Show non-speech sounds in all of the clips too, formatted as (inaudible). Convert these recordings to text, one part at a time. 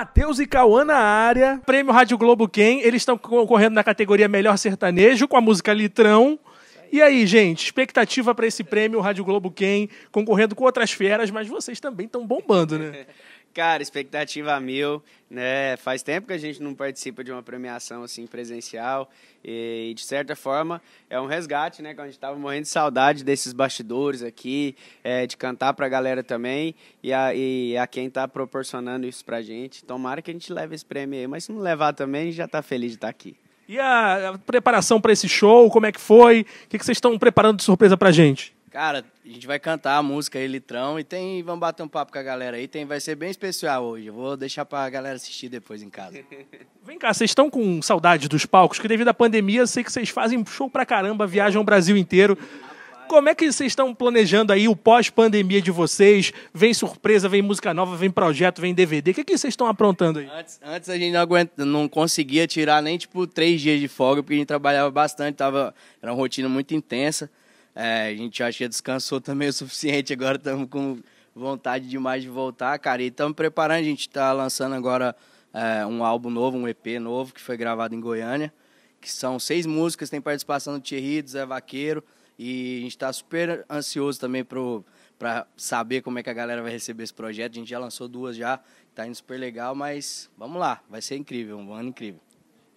Matheus e Cauã na área. Prêmio Rádio Globo Quem? Eles estão concorrendo na categoria Melhor Sertanejo com a música Litrão. E aí, gente, expectativa para esse prêmio Rádio Globo Quem, concorrendo com outras feras, mas vocês também estão bombando, né? (laughs) Cara, expectativa mil, né? Faz tempo que a gente não participa de uma premiação assim presencial e de certa forma é um resgate, né? Que a gente tava morrendo de saudade desses bastidores aqui, é, de cantar para a galera também e a, e a quem tá proporcionando isso pra gente. Tomara que a gente leve esse prêmio aí, mas se não levar também, a gente já tá feliz de estar tá aqui. E a preparação para esse show, como é que foi? O que, que vocês estão preparando de surpresa pra gente? Cara, a gente vai cantar a música aí, Litrão, e tem, vamos bater um papo com a galera aí, tem, vai ser bem especial hoje, eu vou deixar pra galera assistir depois em casa. (laughs) Vem cá, vocês estão com saudade dos palcos? Que devido à pandemia, eu sei que vocês fazem show pra caramba, viajam o Brasil inteiro. Como é que vocês estão planejando aí o pós-pandemia de vocês? Vem surpresa, vem música nova, vem projeto, vem DVD. O que, é que vocês estão aprontando aí? Antes, antes a gente não, aguenta, não conseguia tirar nem, tipo, três dias de folga, porque a gente trabalhava bastante, tava, era uma rotina muito intensa. É, a gente acha que descansou também o suficiente, agora estamos com vontade demais de voltar, cara. E estamos preparando, a gente está lançando agora é, um álbum novo, um EP novo, que foi gravado em Goiânia, que são seis músicas, tem participação do Thierry, do Zé Vaqueiro, e a gente está super ansioso também para saber como é que a galera vai receber esse projeto. A gente já lançou duas já, está indo super legal, mas vamos lá, vai ser incrível, um ano incrível.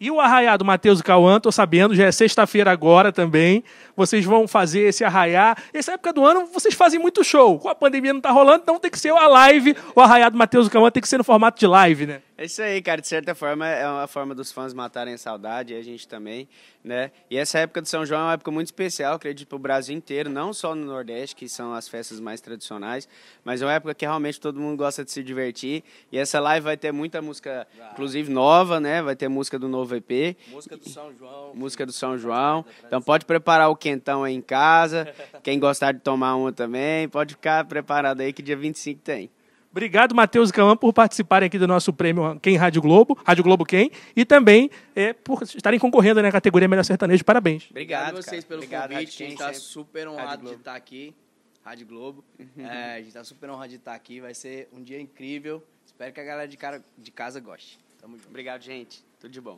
E o arraiado do Matheus e Cauã, tô sabendo, já é sexta-feira agora também. Vocês vão fazer esse arraiá. Essa época do ano vocês fazem muito show. Com a pandemia não tá rolando, então tem que ser a live. O arraiado do Matheus e Cauã tem que ser no formato de live, né? É isso aí, cara. De certa forma, é uma forma dos fãs matarem a saudade, e a gente também, né? E essa época do São João é uma época muito especial, acredito, para o Brasil inteiro, não só no Nordeste, que são as festas mais tradicionais, mas é uma época que realmente todo mundo gosta de se divertir. E essa live vai ter muita música, ah. inclusive nova, né? Vai ter música do novo EP. Música do São João. Música do São tá João. Então pode preparar o quentão aí em casa. (laughs) Quem gostar de tomar uma também, pode ficar preparado aí que dia 25 tem. Obrigado, Matheus e Cauã, por participarem aqui do nosso prêmio Quem Rádio Globo, Rádio Globo Quem, e também é, por estarem concorrendo na né, categoria Melhor Sertanejo. Parabéns. Obrigado, a vocês pelo Obrigado, convite. A gente está tá uhum. é, tá super honrado de estar aqui, Rádio Globo. É, a gente está super honrado de estar aqui. Vai ser um dia incrível. Espero que a galera de, cara, de casa goste. Tamo junto. Obrigado, gente. Tudo de bom.